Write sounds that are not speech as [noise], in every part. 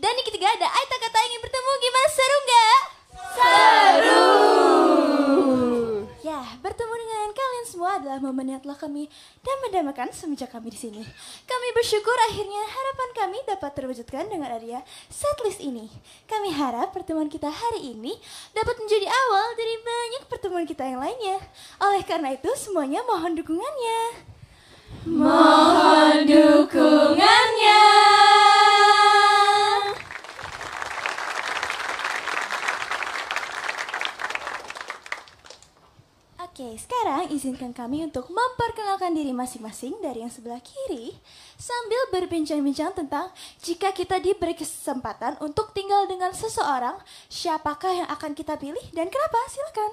Dan yang ketiga ada Aita Kata ingin bertemu. Gimana seru nggak? Seru! Ya, bertemu dengan kalian semua adalah momen yang telah kami dan mendamakan semenjak kami di sini. Kami bersyukur akhirnya harapan kami dapat terwujudkan dengan area setlist ini. Kami harap pertemuan kita hari ini dapat menjadi awal dari banyak pertemuan kita yang lainnya. Oleh karena itu, semuanya mohon dukungannya. Mo- kami untuk memperkenalkan diri masing-masing dari yang sebelah kiri sambil berbincang-bincang tentang jika kita diberi kesempatan untuk tinggal dengan seseorang, siapakah yang akan kita pilih dan kenapa? Silakan.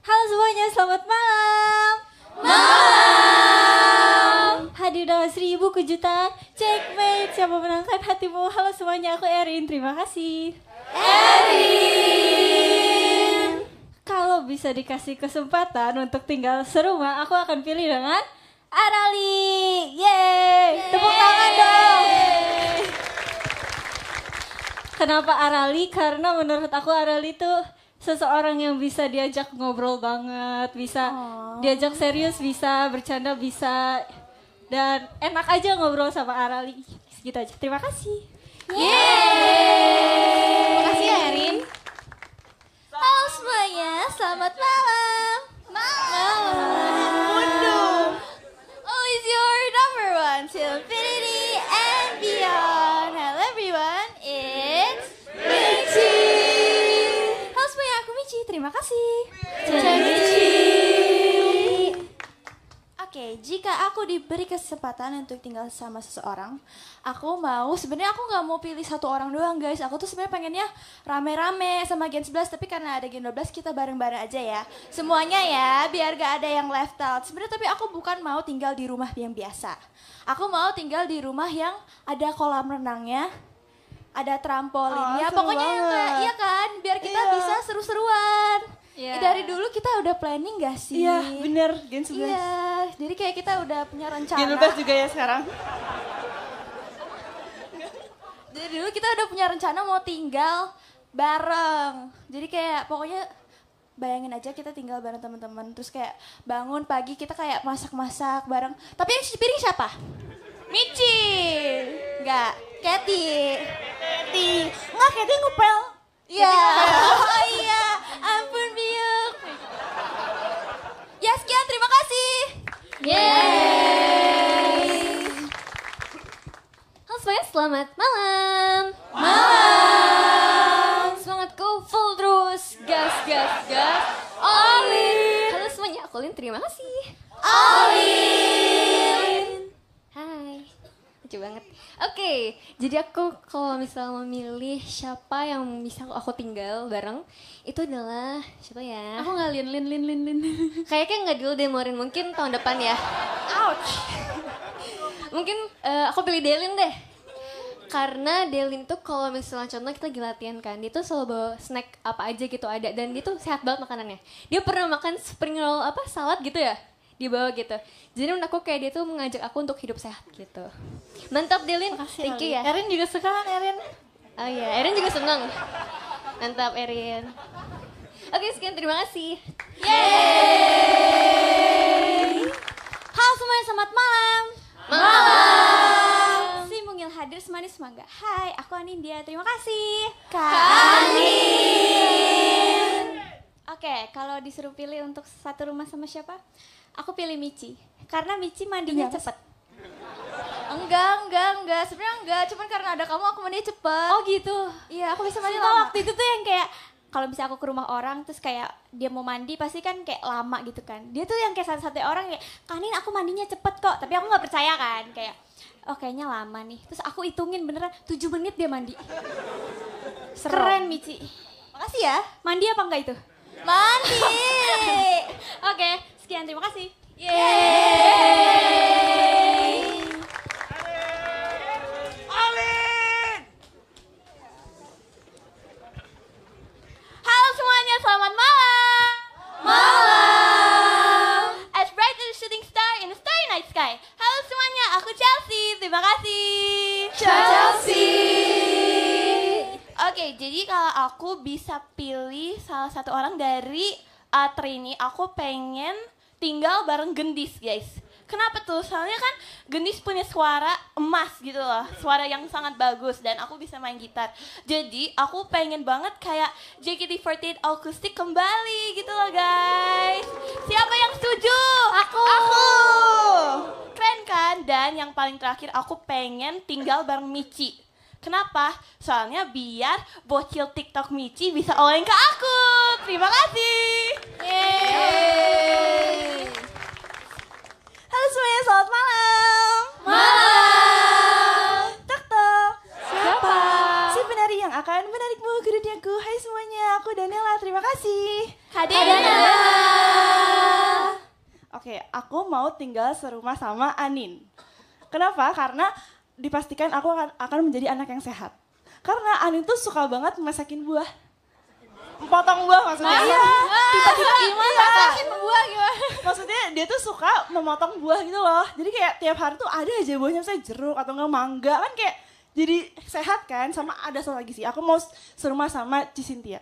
Halo semuanya, selamat malam. Malam. Hadir dalam seribu kejutan, checkmate siapa menangkan hatimu. Halo semuanya, aku Erin. Terima kasih. Erin kalau bisa dikasih kesempatan untuk tinggal serumah, aku akan pilih dengan Arali. Yeay! Tepuk tangan dong. Kenapa Arali? Karena menurut aku Arali tuh seseorang yang bisa diajak ngobrol banget, bisa oh. diajak serius, bisa bercanda, bisa dan enak aja ngobrol sama Arali. Segitu aja. Terima kasih. Yeay! Terima kasih Erin. Terima kasih. kasih. Oke, jika aku diberi kesempatan untuk tinggal sama seseorang, aku mau sebenarnya aku nggak mau pilih satu orang doang guys. Aku tuh sebenarnya pengennya rame-rame sama Gen 11, tapi karena ada Gen 12 kita bareng-bareng aja ya. Semuanya ya, biar gak ada yang left out. Sebenarnya tapi aku bukan mau tinggal di rumah yang biasa. Aku mau tinggal di rumah yang ada kolam renangnya, ada trampolinnya. Oh, Pokoknya ya yang kayak iya kan biar kita iya. bisa seru-seruan. Yeah. Dari dulu kita udah planning gak sih? Iya, yeah, bener Gen 11. Iya, yeah, jadi kayak kita udah punya rencana. Gen juga ya sekarang. jadi dulu kita udah punya rencana mau tinggal bareng. Jadi kayak pokoknya bayangin aja kita tinggal bareng teman-teman terus kayak bangun pagi kita kayak masak-masak bareng. Tapi yang piring siapa? Michi. Enggak. Kathy. Kathy. Enggak, Kathy ngepel. Iya. [laughs] Oh iya, ampun Biuk. Ya sekian, terima kasih. Yeay. Halo semuanya, selamat malam. Malam. Semangat go full terus. Gas, gas, gas. Olin. Halo semuanya, aku Lin, terima kasih. Olin lucu banget. Oke, okay, jadi aku kalau misalnya memilih siapa yang bisa aku tinggal bareng, itu adalah siapa ya? Aku nggak lin lin lin lin lin. Kayaknya nggak dulu deh Morin, mungkin tahun depan ya. Ouch. mungkin uh, aku pilih Delin deh. Karena Delin tuh kalau misalnya contoh kita lagi latihan kan, dia tuh selalu bawa snack apa aja gitu ada dan dia tuh sehat banget makanannya. Dia pernah makan spring roll apa salad gitu ya? di bawah gitu jadi menurut aku kayak dia tuh mengajak aku untuk hidup sehat gitu mantap Delin Makasih, thank you ya Erin juga suka kan Erin oh iya Erin juga seneng mantap Erin oke sekian terima kasih yeay halo semuanya selamat malam malam si mungil hadir semanis semangga hai aku Anindya terima kasih Kanin Oke, okay, kalau disuruh pilih untuk satu rumah sama siapa? aku pilih Michi karena Michi mandinya Tidak cepet enggak enggak enggak sebenarnya enggak cuman karena ada kamu aku mandinya cepet oh gitu iya aku bisa mandi lama waktu itu tuh yang kayak kalau bisa aku ke rumah orang terus kayak dia mau mandi pasti kan kayak lama gitu kan dia tuh yang kayak satu-satu orang kayak kanin aku mandinya cepet kok tapi aku nggak percaya kan kayak oh kayaknya lama nih terus aku hitungin beneran tujuh menit dia mandi Serem. keren Michi makasih ya mandi apa enggak itu mandi [laughs] oke okay, Sekian, terima kasih. Yeay! Alin! Halo semuanya, selamat malam! Malam! As bright as a shooting star in the starry night sky. Halo semuanya, aku Chelsea. Terima kasih. Chelsea! Oke, jadi kalau aku bisa pilih salah satu orang dari uh, Trini, aku pengen tinggal bareng gendis guys Kenapa tuh? Soalnya kan Gendis punya suara emas gitu loh, suara yang sangat bagus dan aku bisa main gitar. Jadi aku pengen banget kayak JKT48 akustik kembali gitu loh guys. Siapa yang setuju? Aku. Aku. Keren kan? Dan yang paling terakhir aku pengen tinggal bareng Michi Kenapa? Soalnya biar bocil TikTok Michi bisa oleng ke aku. Terima kasih. Yeay. Halo semuanya, selamat malam. Malam. Tok tok. Siapa? Si penari yang akan menarikmu ke duniaku. Hai semuanya, aku Daniela. Terima kasih. Daniela. Oke, aku mau tinggal serumah sama Anin. Kenapa? Karena dipastikan aku akan akan menjadi anak yang sehat. Karena Anin tuh suka banget masakin buah. Potong buah maksudnya. Nah, iya. Tiba-tiba gimana? Iya. buah gimana? Maksudnya dia tuh suka memotong buah gitu loh. Jadi kayak tiap hari tuh ada aja buahnya misalnya jeruk atau enggak mangga kan kayak jadi sehat kan sama ada satu lagi sih. Aku mau serumah sama Cisintia.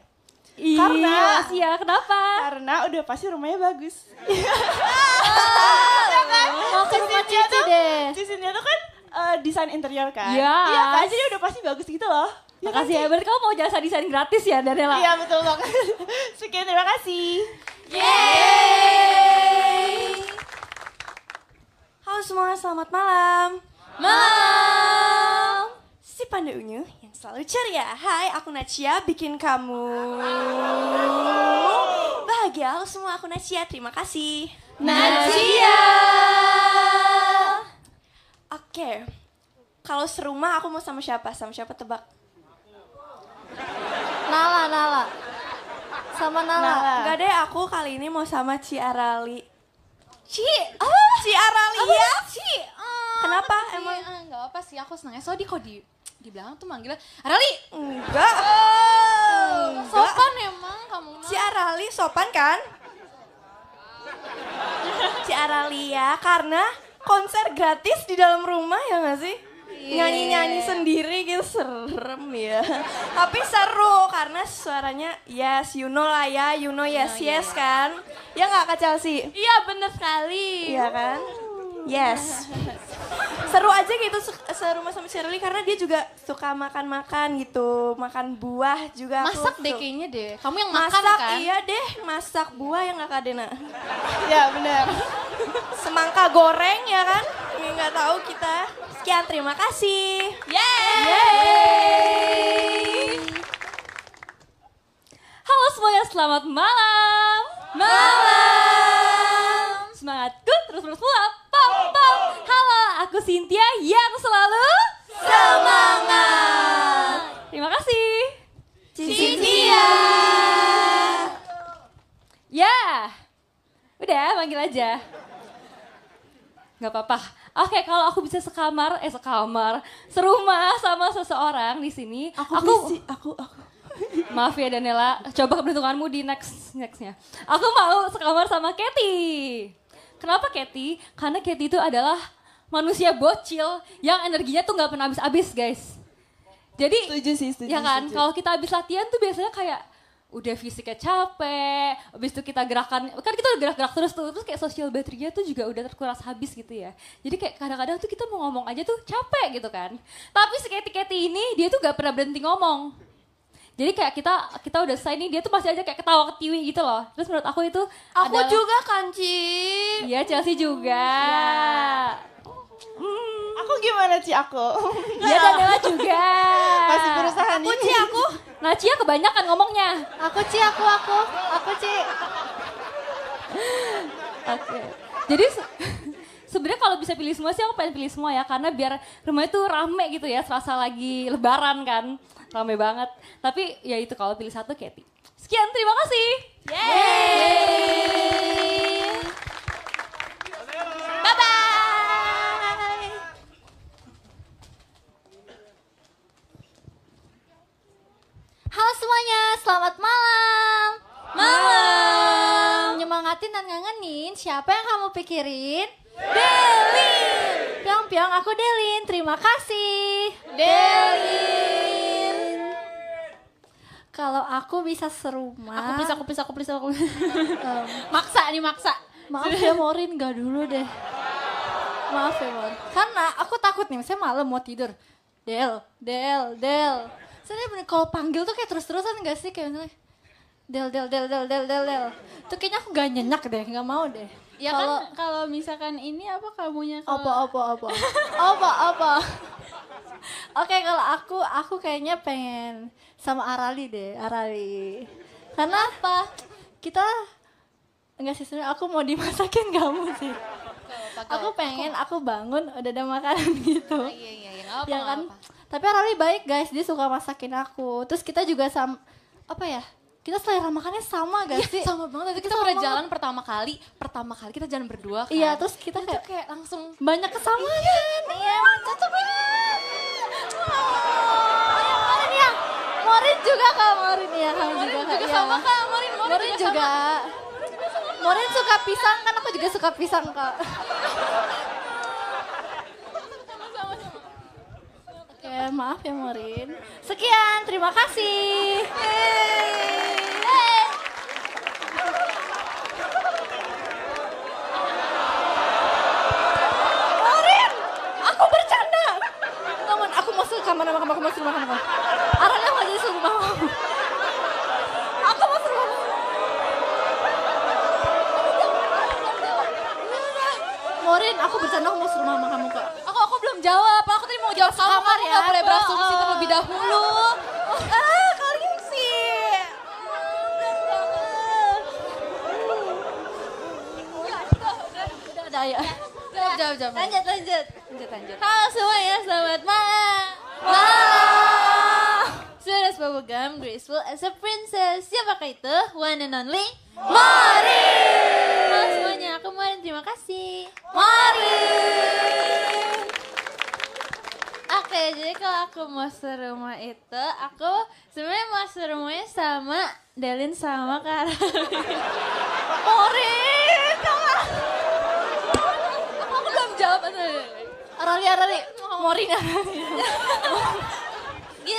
Iya, karena ya, kenapa? Karena udah pasti rumahnya bagus. Oh, oh, kan? mau ke rumah Cici tuh, deh. Cicinnya tuh kan uh, desain interior kan? Iya. Yes. Iya kan? Jadi udah pasti bagus gitu loh. Iya kan, Makasih ya, berarti kamu mau jasa desain gratis ya Daniela? Iya betul banget. [laughs] Sekian terima kasih. Yeay! Halo semua, selamat malam. Malam. Si Panda Unyu yang selalu ceria. Hai, aku Nacia bikin kamu bahagia. Halo semua, aku Nacia. Terima kasih. Nacia. Oke. Okay. Kalau serumah aku mau sama siapa? Sama siapa tebak? Nala, Nala. Sama Nala. Enggak deh, aku kali ini mau sama Ciarali. Ci, oh, Ci Arali ya? Ci. Oh, Kenapa sih, emang? Enggak ah, apa sih, aku senangnya. Soalnya kok di di belakang tuh manggilnya Arali. Enggak. Oh, Sopan emang kamu Ci Arali sopan kan? Arali ya, karena konser gratis di dalam rumah ya nggak sih? Nyanyi-nyanyi yeah. sendiri gitu serem ya. Tapi seru karena suaranya yes you know lah ya, you know yes yeah, yes yeah. kan. Ya nggak Kak Chelsea? Iya bener sekali. Iya kan? Yes. [laughs] seru aja gitu seru sama Shirley karena dia juga suka makan-makan gitu, makan buah juga. Masak aku, deh kayaknya deh. Kamu yang makan masak, kan? Iya deh, masak buah yang gak kadena [laughs] ya benar. Semangka goreng ya kan? Ini nggak tahu kita. Sekian terima kasih. Yeay! Halo semuanya, selamat malam. Malam. semangat Semangatku terus terus pulang pom pom. Halo, aku Cynthia yang selalu semangat. Terima kasih. Cynthia. Ya, udah panggil aja. Gak apa-apa. Oke, kalau aku bisa sekamar, eh sekamar, serumah sama seseorang di sini, aku aku, bisi, aku aku [laughs] Maaf ya Danela, coba keberuntunganmu di next nextnya. Aku mau sekamar sama Katie. Kenapa Kathy? Karena Kathy itu adalah manusia bocil yang energinya tuh nggak pernah habis-habis guys. Jadi, setuju sih, setuju, ya kan, kalau kita habis latihan tuh biasanya kayak udah fisiknya capek, habis itu kita gerakan, kan kita udah gerak-gerak terus tuh, terus kayak social baterinya tuh juga udah terkuras habis gitu ya. Jadi kayak kadang-kadang tuh kita mau ngomong aja tuh capek gitu kan. Tapi si Katy Katy ini dia tuh gak pernah berhenti ngomong jadi kayak kita kita udah sign nih dia tuh masih aja kayak ketawa ketiwi gitu loh. Terus menurut aku itu Aku adalah, juga kan, Ci. Iya, Chelsea juga. Ya. Hmm. Aku gimana, Ci aku? [laughs] Iya, Daniela juga. Masih berusaha aku, nih. Aku, Ci aku. Nah, Cia kebanyakan ngomongnya. Aku, Ci aku, aku. Aku, Ci. Oke. Okay. Jadi [laughs] sebenarnya kalau bisa pilih semua sih aku pengen pilih semua ya karena biar rumah itu rame gitu ya serasa lagi lebaran kan rame banget. Tapi ya itu kalau pilih satu Kathy. Sekian, terima kasih. Yeay. Bye-bye. Halo semuanya, selamat malam. Malam. Nyemangatin dan ngangenin, siapa yang kamu pikirin? Delin. Piong-piong aku Delin. Terima kasih. Delin kalau aku bisa serumah. Aku bisa, aku bisa, aku bisa, aku bisa. um, [laughs] maksa nih maksa. Maaf ya Morin, gak dulu deh. Maaf ya Morin. Karena aku takut nih, saya malam mau tidur. Del, Del, Del. Saya bener kalau panggil tuh kayak terus-terusan gak sih kayak Del, Del, Del, Del, Del, Del, Del. Tuh kayaknya aku gak nyenyak deh, gak mau deh ya kalo, kan kalau misalkan ini apa kamunya kalo... apa apa apa apa apa oke okay, kalau aku aku kayaknya pengen sama Arali deh Arali karena apa kita enggak sih sebenarnya aku mau dimasakin [laughs] kamu sih aku pengen aku, bangun udah ada makanan [laughs] gitu ah, iya, iya, iya. ya kan tapi Arali baik guys dia suka masakin aku terus kita juga sam apa ya kita selera makannya sama gak iya, sih? Sama banget. Itu kita sama udah jalan pertama kali, pertama kali kita jalan berdua kan. Iya, terus kita kayak, kayak langsung banyak kesamaan. Iya, iya cocok banget. Oh, iya, ya, Morin juga kak, Morin ya, Morin juga, juga sama iya. kak, Morin, Morin, juga. juga. Morin suka pisang kan, aku juga suka pisang kak. Oke, maaf ya Morin. Sekian, terima kasih. Morin, aku bercanda. Teman, aku mau ke kamar, aku mau ke kamar, kamu. mau Arahnya mau jadi suruh kamu. Aku mau Morin, aku bercanda, aku mau suruh mama kamu kak. Aku, aku belum jawab, tinggal kamar ya. Gak boleh berasumsi terlebih oh. dahulu. Ah, kalian sih. Ya, udah, udah, udah ada ya. Udah, Lanjut, lanjut. Lanjut, lanjut. Halo semuanya, selamat malam. Malam. Sudah program, graceful as a princess. Siapakah itu? One and only Mori. Halo semuanya, aku Mori. Terima kasih. Mori ya jadi kalau aku mau rumah itu aku sebenarnya mau rumahnya sama Delin sama Kara [laughs] Orin sama aku belum jawab Arali Arali Morin [laughs]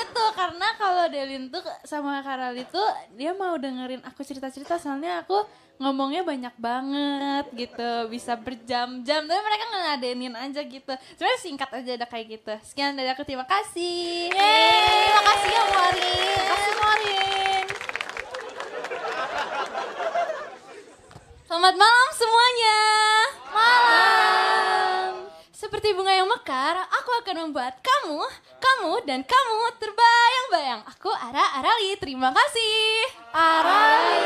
itu karena kalau Delin tuh sama Karal itu dia mau dengerin aku cerita-cerita soalnya aku ngomongnya banyak banget gitu bisa berjam-jam tapi mereka ngeladenin aja gitu sebenarnya singkat aja ada kayak gitu sekian dari aku terima kasih Yeay, terima kasih ya Morin terima kasih Morin Selamat malam semuanya. Malam. Seperti bunga yang mekar, aku akan membuat kamu, kamu, dan kamu terbayang-bayang. Aku Ara Arali, terima kasih. Arali.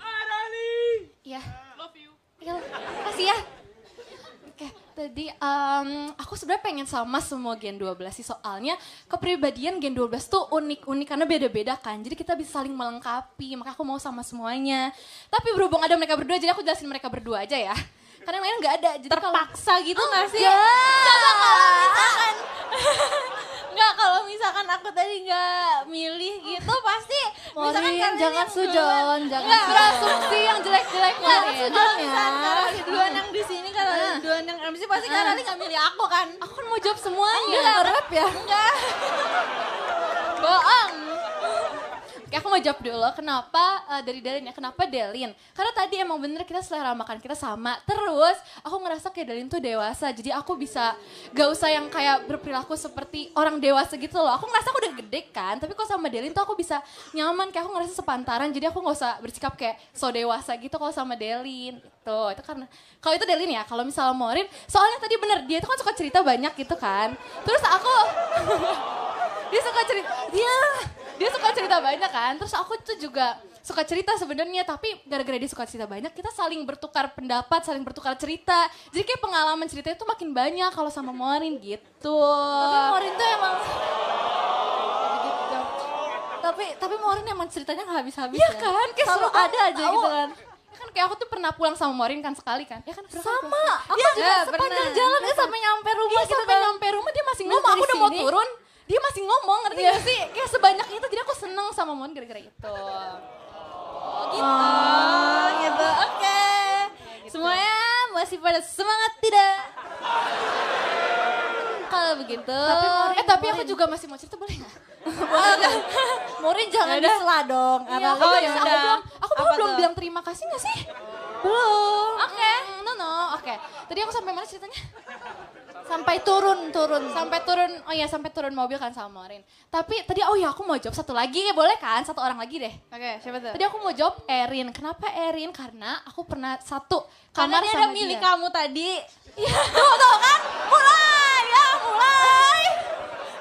Arali. Iya. Love you. Terima iya, kasih ya. Oke, tadi um, aku sebenarnya pengen sama semua Gen 12 sih soalnya kepribadian Gen 12 tuh unik-unik karena beda-beda kan. Jadi kita bisa saling melengkapi, maka aku mau sama semuanya. Tapi berhubung ada mereka berdua, jadi aku jelasin mereka berdua aja ya karena yang lain nggak ada jadi terpaksa kalo, gitu nggak oh, sih ya. kalau misalkan [laughs] nggak kalau misalkan aku tadi nggak milih gitu pasti misalkan jangan sujon jangan nggak berasumsi yang jelek-jelek nggak sujon ya dua yang di sini kalau uh. Ah. dua yang MC pasti karena ah. kalian nggak milih aku kan aku kan mau jawab semuanya nggak rap ya enggak bohong Oke, aku mau jawab dulu. Kenapa uh, dari Dalin ya? Kenapa Dalin? Karena tadi emang bener kita selera makan kita sama. Terus aku ngerasa kayak Dalin tuh dewasa. Jadi aku bisa gak usah yang kayak berperilaku seperti orang dewasa gitu loh. Aku ngerasa aku udah gede kan. Tapi kok sama Dalin tuh aku bisa nyaman. Kayak aku ngerasa sepantaran. Jadi aku gak usah bersikap kayak so dewasa gitu kalau sama Dalin. Tuh, gitu. itu karena kalau itu Delin ya, kalau misalnya Morin, soalnya tadi bener dia tuh kan suka cerita banyak gitu kan. Terus aku [laughs] dia suka cerita iya, dia dia suka cerita banyak kan terus aku tuh juga suka cerita sebenarnya tapi gara-gara dia suka cerita banyak kita saling bertukar pendapat saling bertukar cerita jadi kayak pengalaman cerita itu makin banyak kalau sama Morin gitu tapi Morin tuh emang tapi tapi Morin emang ceritanya nggak habis-habis iya ya, kan kayak selalu ada aja gitu kan ya kan kayak aku tuh pernah pulang sama Morin kan sekali kan ya kan sama aku ya, juga ya, sepanjang jalan ya sampai nyampe rumah ya, gitu sampai kan. nyampe rumah dia masih ngomong aku udah mau turun dia masih ngomong ngerti yeah. gak sih? Kayak sebanyak itu jadi aku seneng sama Mon gara-gara itu. Oh gitu. Oh, gitu. Oke. Okay. Gitu. Semuanya masih pada semangat tidak? Kalau begitu. Tapi Morin, eh tapi Morin. aku juga masih mau cerita boleh gak? [laughs] boleh oh, Morin jangan Yaudah. disela dong. Iya, aku, oh, aku belum, aku Apa belum tuh? bilang terima kasih gak sih? Belum. Oke. Okay. Mm, no no. Oke. Okay. Tadi aku sampai mana ceritanya? sampai turun turun sampai turun oh ya sampai turun mobil kan sama Marin tapi tadi oh ya aku mau jawab satu lagi ya boleh kan satu orang lagi deh oke okay, siapa tuh tadi aku mau jawab Erin kenapa Erin karena aku pernah satu karena kamar dia sama ada milik dia. kamu tadi ya, tuh tuh kan mulai ya mulai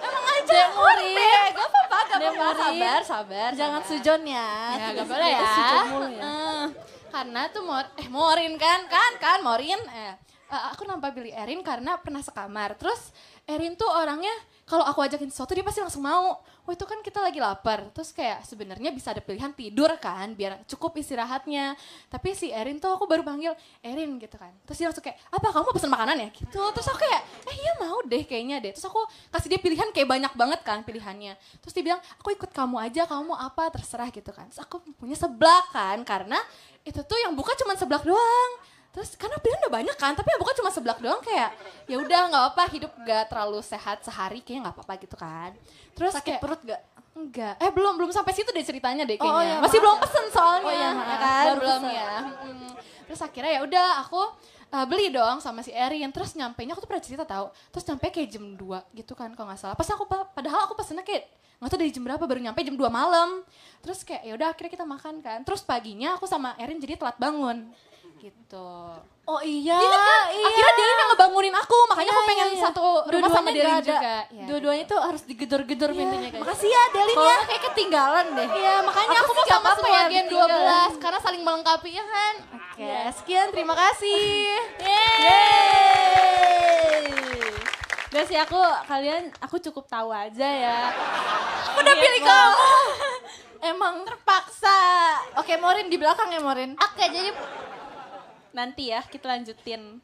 emang aja Demurin gue apa apa gak apa sabar sabar jangan sabar. sujon ya ya gak [laughs] boleh ya, ya. Uh, karena tuh Mor eh Morin kan kan kan Morin eh uh, aku nampak Billy Erin karena pernah sekamar. Terus Erin tuh orangnya kalau aku ajakin sesuatu dia pasti langsung mau. Wah itu kan kita lagi lapar. Terus kayak sebenarnya bisa ada pilihan tidur kan biar cukup istirahatnya. Tapi si Erin tuh aku baru panggil Erin gitu kan. Terus dia langsung kayak apa kamu mau pesen makanan ya gitu. Terus aku kayak eh iya mau deh kayaknya deh. Terus aku kasih dia pilihan kayak banyak banget kan pilihannya. Terus dia bilang aku ikut kamu aja kamu mau apa terserah gitu kan. Terus aku punya seblak kan karena itu tuh yang buka cuma seblak doang terus karena pilihan udah banyak kan tapi bukan cuma seblak doang kayak ya udah nggak apa hidup gak terlalu sehat sehari kayaknya nggak apa-apa gitu kan terus sakit kayak, perut gak enggak eh belum belum sampai situ deh ceritanya deh oh, oh, kayaknya oh, iya, masih belum ya. pesen soalnya oh, iya, ya kan belum, ya terus akhirnya ya udah aku uh, beli doang sama si Erin terus nyampe nya aku tuh pernah cerita tau. terus nyampe kayak jam 2 gitu kan kalau nggak salah pas aku padahal aku pesennya kayak nggak tau dari jam berapa baru nyampe jam 2 malam terus kayak ya udah akhirnya kita makan kan terus paginya aku sama Erin jadi telat bangun gitu oh iya gitu kan? iya akhirnya Delin yang ngebangunin aku makanya iya, aku pengen iya, iya, satu rumah sama Delin juga ya, dua-duanya gitu. tuh harus digedor-gedor iya. pintunya kayak makasih ya Delin ya kayak ketinggalan deh iya makanya aku, aku mau sama semua ya, gen 12 karena saling melengkapi ya kan oke okay. Iya. yeah. sekian terima kasih [laughs] yeay, yeay. Gak ya, sih aku kalian aku cukup tahu aja ya. Aku udah iya, pilih kamu. [laughs] Emang terpaksa. Oke, Morin di belakang ya, Morin. Oke, jadi Nanti ya kita lanjutin.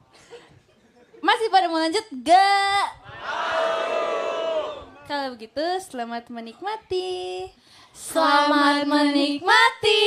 Masih pada mau lanjut gak? Mau. Kalau begitu selamat menikmati. Selamat menikmati.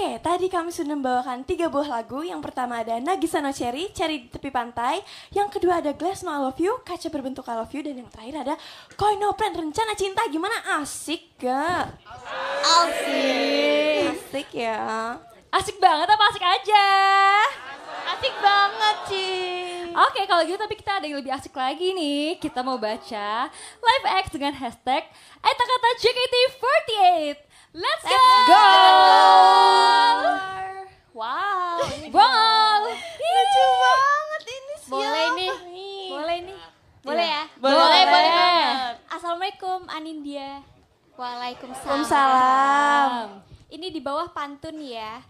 Oke, tadi kami sudah membawakan tiga buah lagu. Yang pertama ada Nagisa no Cherry, Cherry di tepi pantai. Yang kedua ada Glass No I Love You, Kaca berbentuk I Love You. Dan yang terakhir ada Koi No Plan, Rencana Cinta. Gimana? Asik gak? Asik. Asik ya. Asik banget apa asik aja? Asik banget, sih Oke, kalau gitu tapi kita ada yang lebih asik lagi nih. Kita mau baca live X dengan hashtag Aitakata JKT48. Let's, go! Wow, wow, lucu banget ini siapa? Boleh nih, boleh nih, iya. boleh ya? Boleh, boleh. Assalamualaikum Anindya. Waalaikumsalam. Ini di bawah pantun ya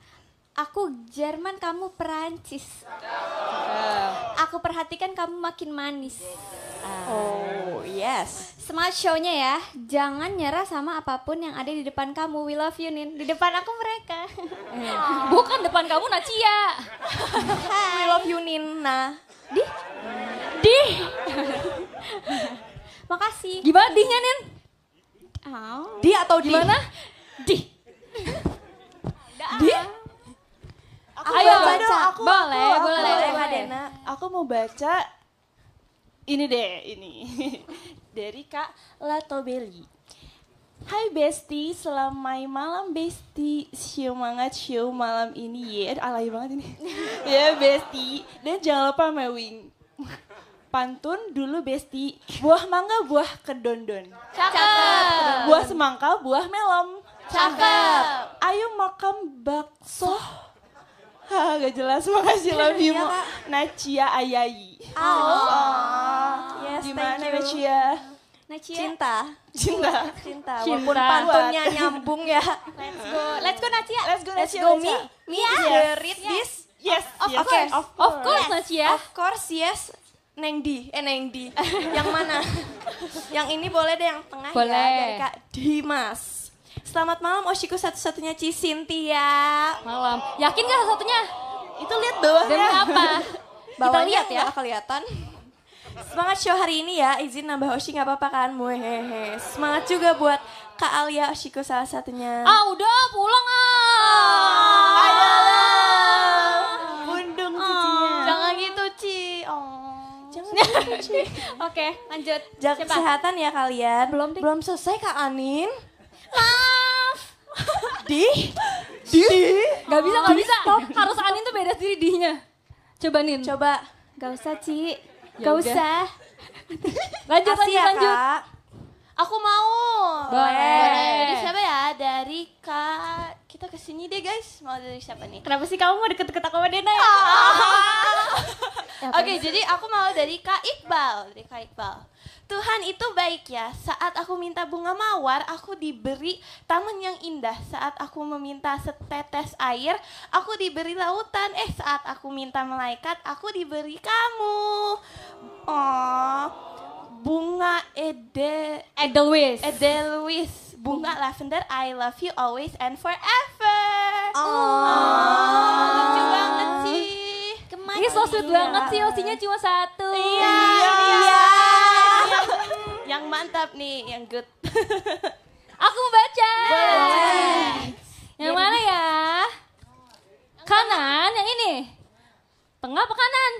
aku Jerman, kamu Perancis. Aku perhatikan kamu makin manis. Ah. Oh yes. Semangat shownya ya. Jangan nyerah sama apapun yang ada di depan kamu. We love you Nin. Di depan aku mereka. [laughs] Bukan depan kamu Nacia. We love you Nina. Di? Di? Makasih. Gimana dinya Nin? Di atau di? Gimana? Di. di? Aku Ayo baca. Dong, aku, boleh, aku, boleh, aku, boleh, boleh. Aku mau baca ini deh, ini. [laughs] Dari Kak Latobeli. Hai Besti, selama malam Besti, Siu mangat siu malam ini ya, yeah, alay banget ini. [laughs] ya yeah, Besti, dan jangan lupa mewing. Pantun dulu Besti, buah mangga buah kedondon. Cakep. Buah semangka buah melom Cakep. Ayo makan bakso ah [laughs] gak jelas. Makasih love you, iya, Nacia Ayayi. Oh. oh. Yes, Gimana Nacia? Nacia. Cinta. Cinta. Cinta. Walaupun pantunnya nyambung ya. Let's go. Let's go Nacia. Let's go Nacia. Let's go Mi. Mi yes. read this. Yes. Of, of, Course. of course. Of course yes. Nacia. Of course yes. Neng Di, eh Neng Di. yang mana? [laughs] yang ini boleh deh yang tengah ya, boleh. ya dari Kak Dimas. Selamat malam Oshiku satu-satunya Ci Cynthia. Malam. Yakin gak satu-satunya? Oh. Itu lihat bawahnya. Dan apa? [laughs] Bawahnya Kita lihat ya. kelihatan. Semangat show hari ini ya, izin nambah Oshi gak apa-apa kan? Muhehe. Semangat juga buat Kak Alia Oshiku salah satunya. Ah udah pulang ah. Oh, ah. Ayolah. Bundung oh, ah. cicinya. Jangan gitu Ci. Oh. Gitu, gitu, Oke, lanjut. Jaga kesehatan ya kalian. Belum, Belum selesai Kak Anin. Ah. Di? Di? di? Gak bisa, gak bisa. Harus Anin tuh beda sendiri di-nya. Coba Nin. Coba. Gak usah, Ci. Ya gak usah. lanjut, lanjut, ya, lanjut. Kak. Aku mau. Boleh. Dari siapa ya? Dari Kak. Kita kesini deh guys. Mau dari siapa nih? Kenapa sih kamu mau deket-deket aku sama Dena ya? Ah. [laughs] Oke, jadi aku mau dari Kak Iqbal. Dari Kak Iqbal. Tuhan itu baik ya. Saat aku minta bunga mawar, aku diberi taman yang indah. Saat aku meminta setetes air, aku diberi lautan. Eh, saat aku minta malaikat, aku diberi kamu. Oh, bunga ede Edelweiss. Edelweiss. Bunga lavender, I love you always and forever. Oh, oh lucu banget sih. Kemana? Ini so sweet iya. banget sih, osinya cuma satu. Iya, iya. iya. iya. Yang mantap nih, yang good. [laughs] Aku mau baca. Yang mana ya? Kanan, yang ini. Tengah apa kanan?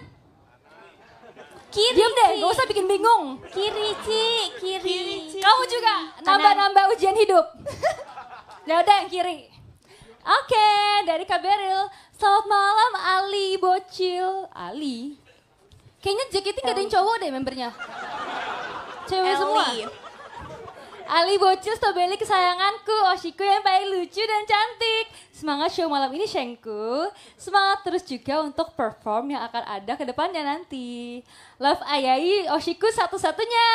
Kiri. Diam deh, gak usah bikin bingung. Kiri, Ci. Kiri. ci. Kamu juga nambah-nambah ujian hidup. ya [laughs] yang kiri. Oke, okay, dari Kaberil. Selamat malam Ali Bocil. Ali. Kayaknya JKT gak ada yang cowok deh membernya cewek semua. Ali Bocil, Stobeli kesayanganku, Oshiku oh, yang paling lucu dan cantik. Semangat show malam ini Shengku. Semangat terus juga untuk perform yang akan ada ke depannya nanti. Love Ayai, Oshiku oh, satu-satunya.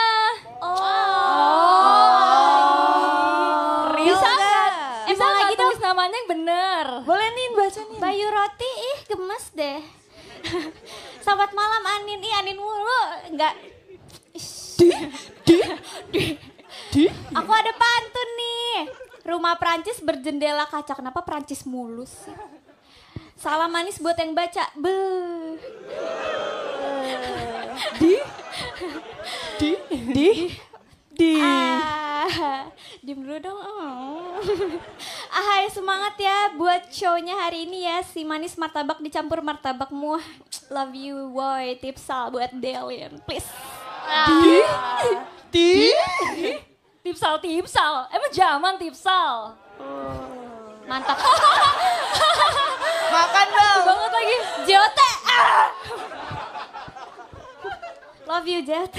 Oh. oh. Real Bisa gak? Bisa gitu? tulis namanya yang bener? Boleh nih baca nih. Bayu Roti, ih gemes deh. [laughs] Selamat malam Anin, ih Anin mulu. Enggak, di, di, di, di. Aku ada pantun nih. Rumah Prancis berjendela kaca. Kenapa Prancis mulus sih? Salam manis buat yang baca. Be. Di, di, di, di. Ah, diem dulu dong. Oh. Ahai semangat ya buat shownya hari ini ya. Si manis martabak dicampur martabak muah. Love you boy. Tipsal buat Delian, please. Di? Di? Di? Tipsal, tipsal. Emang zaman tipsal? Oh. Mantap. Makan dong. banget lagi. JOT. Love you JOT.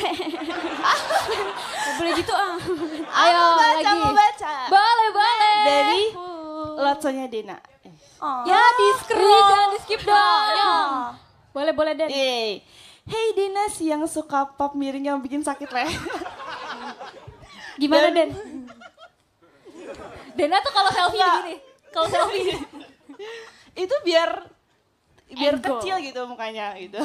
boleh gitu ah. Ayo aku baca, lagi. Mau baca. Boleh, boleh. Dari Lotsonya Dina. Oh. Ya di scroll. Jangan iya, di skip dong. [laughs] Boleh, boleh Den. Yeay hey Dinas yang suka pop miring yang bikin sakit leh. Gimana Den? Den? Dena tuh kalau selfie Nggak. gini, kalau selfie itu biar biar Ego. kecil gitu mukanya gitu.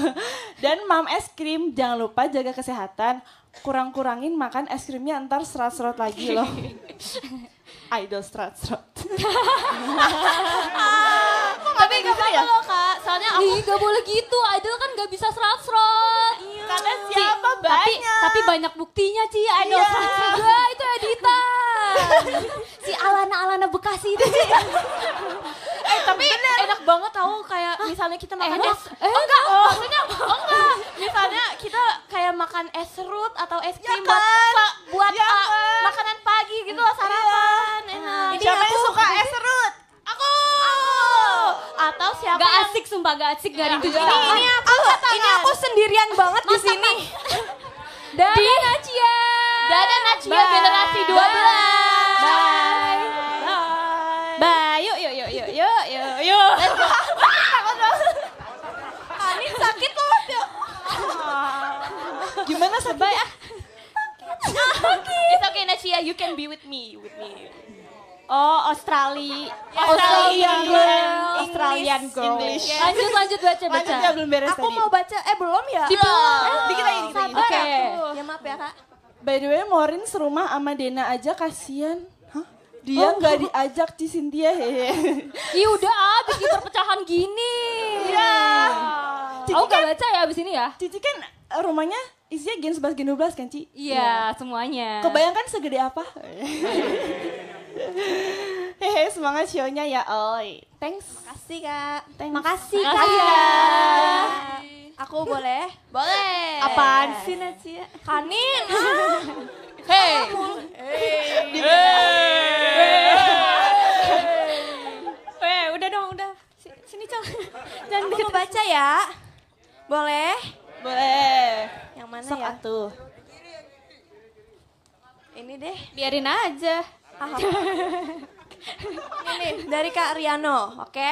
Dan mam es krim jangan lupa jaga kesehatan, kurang-kurangin makan es krimnya ntar serat-serat lagi loh. [laughs] Idol serat-serat. [laughs] tapi gak boleh ya? kak, soalnya aku... Ih, gak boleh gitu, idol kan gak bisa serat-serat. Iya. Karena siapa si, banyak. Tapi, tapi banyak buktinya, Ci. Idol iya. serat juga, itu edita, [laughs] si Alana-Alana Bekasi itu, Ci. eh, tapi Bener. enak banget tau kayak Hah? misalnya kita makan enak. es. Eh, oh, enggak, oh. maksudnya oh, enggak. Misalnya kita kayak makan es serut atau es ya krim ya kan? buat, buat ya kan? uh, makanan pagi gitu sarapan. Iya. Enak. Nah, siapa iya, yang suka es serut? atau siapa gak yang... asik sumpah gak asik gak ada iya. ini, ini aku oh, ini aku sendirian banget di sini [laughs] dadah di... Nacia dadah Nacia Bye. generasi 12 Bye. Bye. Bye. Bye. Yuk, yuk, yuk, yuk, yuk, yuk, yuk. Ani [laughs] sakit loh, yuk. [laughs] Gimana sakit? ah. It's oke Nacia. You can be with me, with me. Oh, Australia. Australia Australia. Australian girl. English. Lanjut lanjut baca baca. Lanjut ya belum beres Aku tadi. mau baca eh belum ya? Australia. Oh. Dikit lagi dikit lagi. Oke. Okay. Ya maaf ya, Kak. By the way, Morin serumah sama Dena aja kasihan. Hah? Dia oh. nggak Australia. diajak di Cynthia hehe. [laughs] Iya udah Australia. Australia. perpecahan gini. Iya. Yeah. Aku Australia. Kan- baca ya abis ini ya. Cici kan eh, rumahnya isinya gen 11 gen 12 kan Ci? Iya, yeah, semuanya. Kebayangkan segede apa? [laughs] [laughs] Hehe, semangat show ya, Oi. Thanks. Makasih, Kak. Thanks. Makasih, Kak. Aku boleh? Boleh. Apaan sih, Nacia? Kanin. Hei. Hei. Hei. udah dong, udah. Sini, Cang. Jangan Aku mau baca ya. Boleh? Boleh. Yang mana Sok ya? Atuh. Ini deh. Biarin aja ini dari Kak Riano, oke?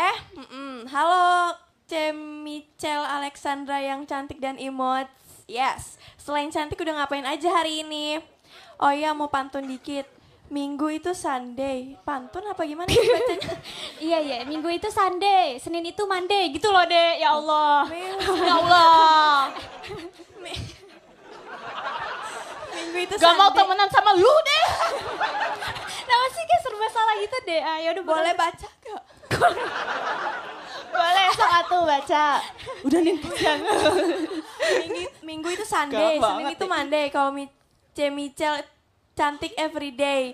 Halo Mm -mm. Alexandra yang cantik dan imut. Yes. Selain cantik udah ngapain aja hari ini? Oh iya mau pantun dikit. Minggu itu Sunday. Pantun apa gimana sih bacanya? [laughs] iya iya, Minggu itu Sunday, Senin itu Monday gitu loh, deh. Ya Allah. ya Allah. Minggu itu Gak mau temenan sama lu deh. [laughs] Kenapa sih kayak serba salah gitu deh? Ayo ah, udah boleh baca gak? [laughs] boleh sok atuh baca. Udah nih minggu, minggu itu Sunday, Gak Senin itu Monday. Kalau Mi C Michel cantik everyday. [laughs]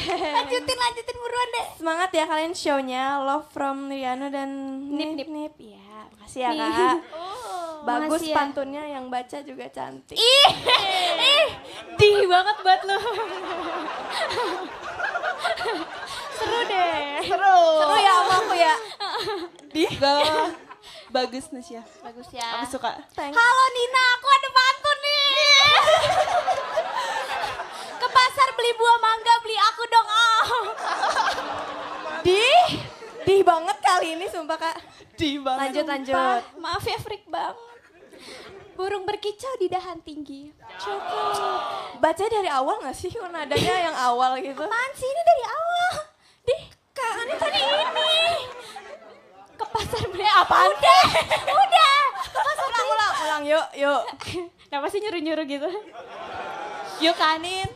Yeah. lanjutin, lanjutin buruan deh. Semangat ya kalian shownya. Love from Riano dan Nip Nip. Nip, nip ya. Makasih ya, Kak. Oh, [laughs] Bagus ya. pantunnya yang baca juga cantik. Ih, ih, di banget buat lo. Seru deh. Seru. Seru ya sama aku ya. Di. Bagus Nusya Bagus ya. Aku suka. Thanks. Halo Nina, aku ada pantun nih. [laughs] Ke pasar beli buah mangga kali oh, ini sumpah kak. Di banget. Lanjut, sumpah. lanjut. Maaf ya freak banget. Burung berkicau di dahan tinggi. Cukup. Baca dari awal gak sih nadanya yang awal gitu? Apaan sih ini dari awal? Di kak ini tadi ini. Ke pasar beli apa Udah, udah. Ke pasar ulang, ulang, ulang yuk, yuk. [laughs] Kenapa sih nyuruh-nyuruh gitu? Yuk Kanin.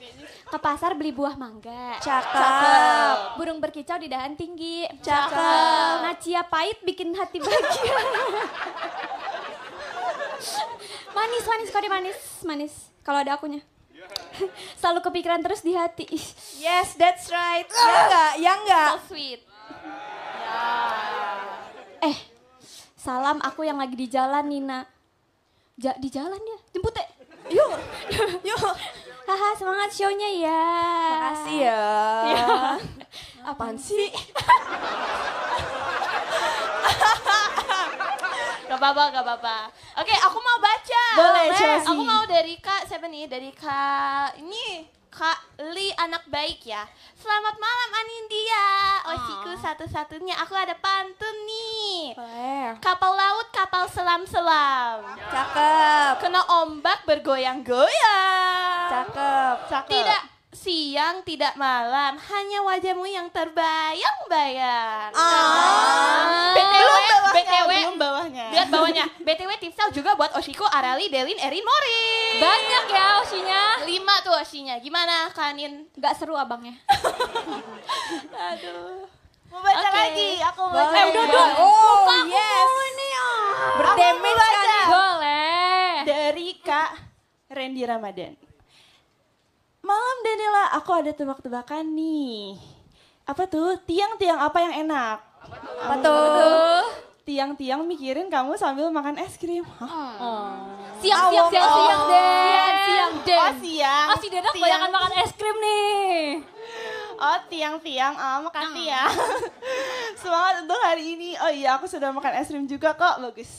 Ke pasar beli buah mangga. Cakep. Burung berkicau di dahan tinggi. Cakep. Nacia pahit bikin hati bahagia. manis, manis, kode manis, manis. Kalau ada akunya. Selalu kepikiran terus di hati. Yes, that's right. Ya enggak, ya enggak. So sweet. Eh, salam aku yang lagi di jalan Nina. di jalan ya, jemput teh. Ya? Yuk, yuk haha semangat shownya ya makasih ya, ya. [laughs] apaan sih [laughs] Gak apa-apa, gak apa-apa. Oke, aku mau baca. Boleh, nah, Aku mau dari Kak Seven nih, dari Kak ini Kak Li anak baik ya. Selamat malam Anindya. oh. satu-satunya aku ada pantun nih. Boleh. Kapal laut, kapal selam-selam. Cakep. Kena ombak bergoyang-goyang. Cakep. Cakep. Tidak siang, tidak malam, hanya wajahmu yang terbayang-bayang. Ah. betul BTW belum bawahnya. Lihat bawahnya. BTW Tipsel juga buat Oshiko, Arali, Delin, Erin, Mori. Banyak ya Oshinya. Lima tuh Oshinya. Gimana Kanin? Gak seru abangnya. [laughs] Aduh. Mau baca okay. lagi, aku mau baca. Eh, udah dong. Oh, Buka yes. Ini, nih, oh. Berdamage kali. Boleh. Dari Kak Randy Ramadan. Malam Danila, aku ada tebak-tebakan nih. Apa tuh? Tiang-tiang apa yang enak? Apa tuh? Apa tuh? tiang-tiang mikirin kamu sambil makan es krim. Hah? Hmm. [laughs] Oh. oh. Siang, siang, siang, siang, siang, den. Siang, siang, deh. Oh, siang. Oh, si Dedak kebanyakan makan es krim nih. Oh, tiang-tiang. Oh, makasih ya. Hmm. [laughs] Semangat untuk hari ini. Oh iya, aku sudah makan es krim juga kok. Bagus,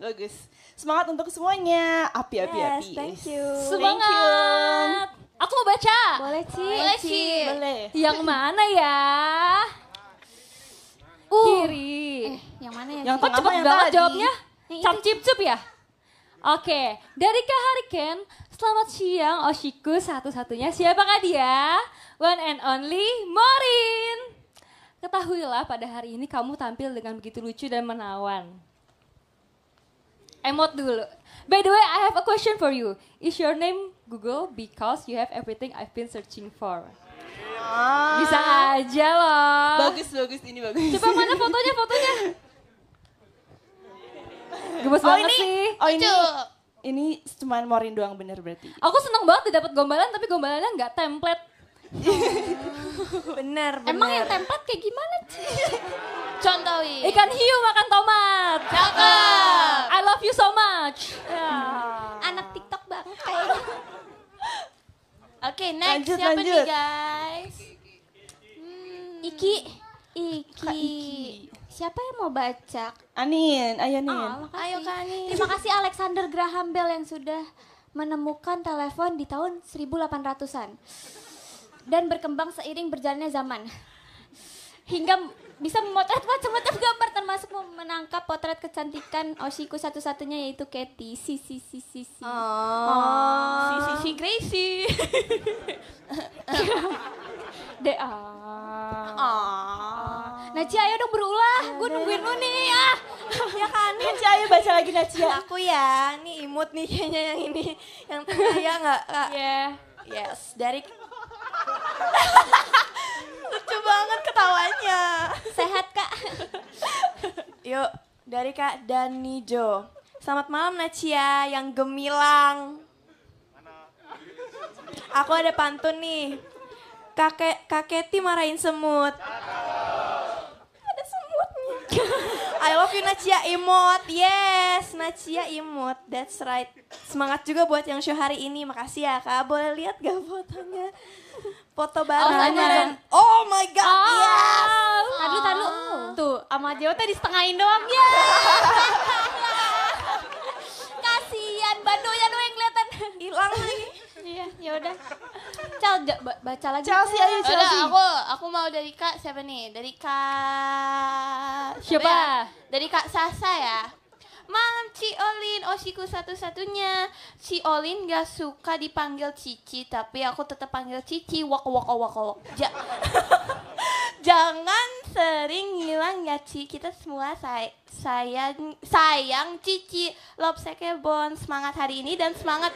bagus. Semangat untuk semuanya. Api, api, yes, api. thank you. Semangat. Thank you. Aku mau baca. Boleh, Ci. Boleh, Ci. Boleh. Yang mana ya? Uh. Kiri. Eh, yang mana ya? Yang, yang ya, banget jawabnya. Cap cip cup ya? Oke, dari Kak Hariken, selamat siang Oshiku oh, satu-satunya. Siapakah dia? One and only Morin. Ketahuilah pada hari ini kamu tampil dengan begitu lucu dan menawan. Emot dulu. By the way, I have a question for you. Is your name Google because you have everything I've been searching for? Oh. Bisa aja loh. Bagus bagus ini bagus. Coba mana fotonya fotonya. Gemes oh, banget ini, sih. Oh ini. Ini cuma morin doang bener berarti. Aku seneng banget dapat gombalan tapi gombalannya nggak template. [laughs] bener, bener. Emang yang template kayak gimana sih? contohi Ikan hiu makan tomat. Cakep. I love you so much. Yeah. Anak TikTok banget kayaknya. Oke, okay, next lanjut, siapa lanjut. nih guys? Hmm, Iki. Iki. Iki. Siapa yang mau baca? Anin, ayo Anin. Oh, ayo Kak Anin. Terima kasih Alexander Graham Bell yang sudah menemukan telepon di tahun 1800-an. Dan berkembang seiring berjalannya zaman. Hingga bisa memotret macam-macam gambar termasuk menangkap potret kecantikan Oshiku satu-satunya yaitu Katy. Si si si si si. Oh. oh. Si si si Gracie. [laughs] De ah. Oh. Nacia ayo dong berulah, iya, gue nungguin lu nih ah. ya kan, Najia ayo baca lagi Nacia Aku ya, ini imut nih kayaknya yang ini, yang tengah ya nggak? Iya. Yes, dari [laughs] Lucu banget ketawanya. Sehat kak. Yuk dari kak Dani Jo. Selamat malam Nacia yang gemilang. Aku ada pantun nih. Kakek kakek Ti marahin semut. I love you Nacia Imot. Yes, Nacia Imot. That's right. Semangat juga buat yang show hari ini. Makasih ya Kak. Boleh lihat gak fotonya? Foto bareng. Oh, oh my god. Oh. Yes. Tadu, tadu. Oh. Tuh, sama Jawa tadi setengahin doang. Yes. [laughs] Kasihan Bandonya doang yang kelihatan hilang lagi iya ya udah cal baca lagi Chelsea ayo Chelsea udah, aku aku mau dari kak siapa nih dari kak siapa ya? dari kak Sasa ya Malam Olin, Oshiku oh, satu-satunya. Olin gak suka dipanggil Cici, tapi aku tetap panggil Cici. Wak wak wak wak. Ja [laughs] Jangan sering ngilang ya Ci, kita semua say sayang sayang Cici. Love Sekebon, semangat hari ini dan semangat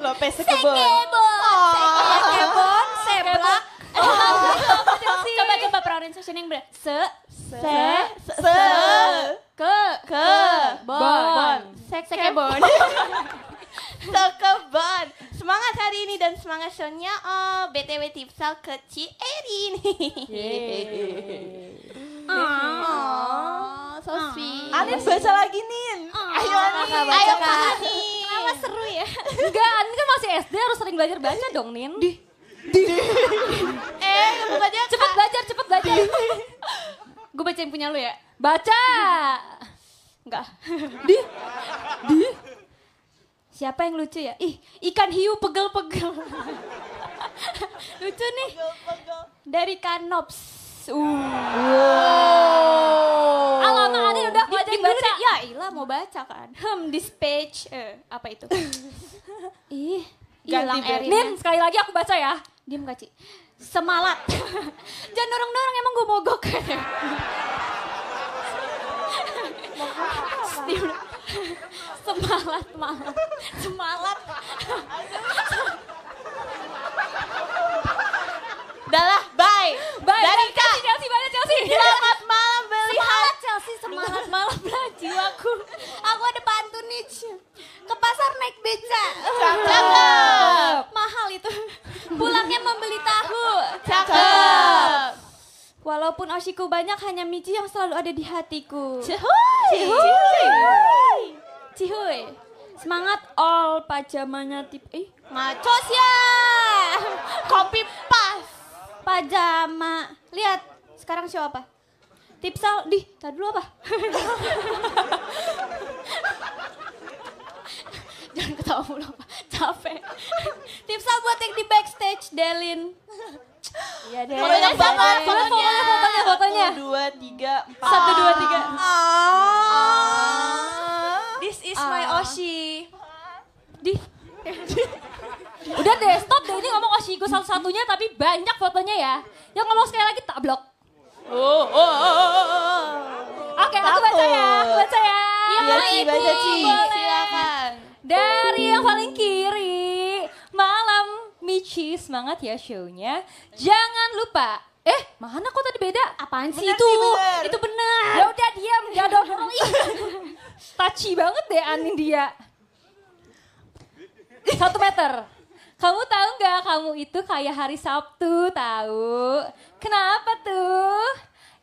Love Sekebon. Sekebon, ah. oh. Sekebon, Seblak. Oh. coba coba perawanin yang benar. Se se se. se. se sekebon. sekebon. [laughs] Semangat hari ini dan semangat shownya oh BTW tipsal ke Ci Erin. Oh, so sweet. Anin baca lagi Nin. Ayo Anin. Ayo Kak Kenapa seru ya? Enggak, Anin kan masih SD harus sering belajar baca dong Nin. Di. Di. [laughs] eh, kamu baca. Cepet belajar, cepet belajar. Gue baca yang punya lu ya. Baca. Enggak. Di? Di? Siapa yang lucu ya? Ih, ikan hiu pegel-pegel. lucu nih. Dari Kanops. Uh. Wow. Alamak ada udah mau baca. Ya ilah mau baca kan. Hmm, dispatch. Eh, apa itu? Ih, hilang Erin. Ya. Nin, sekali lagi aku baca ya. Diam gak, Ci? Semalat. Jangan dorong-dorong, emang gue mogok semalat malam semalat adalah bye. Bye. Dari Kak. Chelsea, bye Chelsea. Selamat malam, Beliau. Chelsea, semalat malam lah jiwaku. Aku ada pantun nih. Ke pasar naik beca. Cakep. Mahal itu. Pulangnya membeli tahu. Cakep. Walaupun oshiku banyak, hanya Michi yang selalu ada di hatiku. Cakep. Cihuy. Cihuy. Semangat all pajamanya tip eh ngaco ya. kopi pas. Pajama. Lihat sekarang siapa apa? Tipsal di tadi dulu apa? Jangan ketawa mulu, capek. Tipsal buat yang di backstage, Delin. Iya deh. Kalau yang sama, fotonya. fotonya, fotonya, fotonya. Satu, dua, tiga, empat. Satu, dua, tiga. Ah. This is my ah. Oshi. Di. [laughs] Udah deh, stop deh. Ini ngomong Oshi gue satu-satunya tapi banyak fotonya ya. Yang ngomong sekali lagi tak blok. Oh, oh, oh, oh. oh, oh. Oke, aku baca ya, aku baca ya. Iya, baca Ci. Silakan. Dari yang paling kiri, Ricci, semangat ya show-nya. Jangan lupa Eh, mana kok tadi beda? Apaan sih itu? bener. Itu benar. Ya udah diam, gak orang Taci [laughs] banget deh Anin dia. Satu meter. Kamu tahu nggak kamu itu kayak hari Sabtu tahu? Kenapa tuh?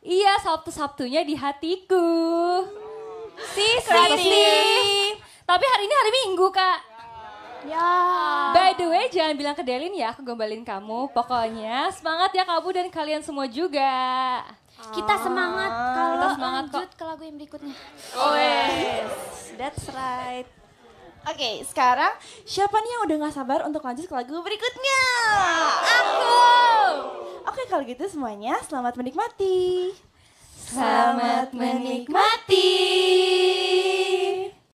Iya Sabtu Sabtunya di hatiku. Si si si. Tapi hari ini hari Minggu kak. Ya. By the way, jangan bilang ke Delin ya, aku gombalin kamu. Pokoknya semangat ya kamu dan kalian semua juga. Kita ah, semangat kalau Kita semangat lanjut kok. ke lagu yang berikutnya. Oh, yes. That's right. Oke, okay, sekarang siapa nih yang udah gak sabar untuk lanjut ke lagu berikutnya? Aku! Oke, okay, kalau gitu semuanya selamat menikmati. Selamat menikmati.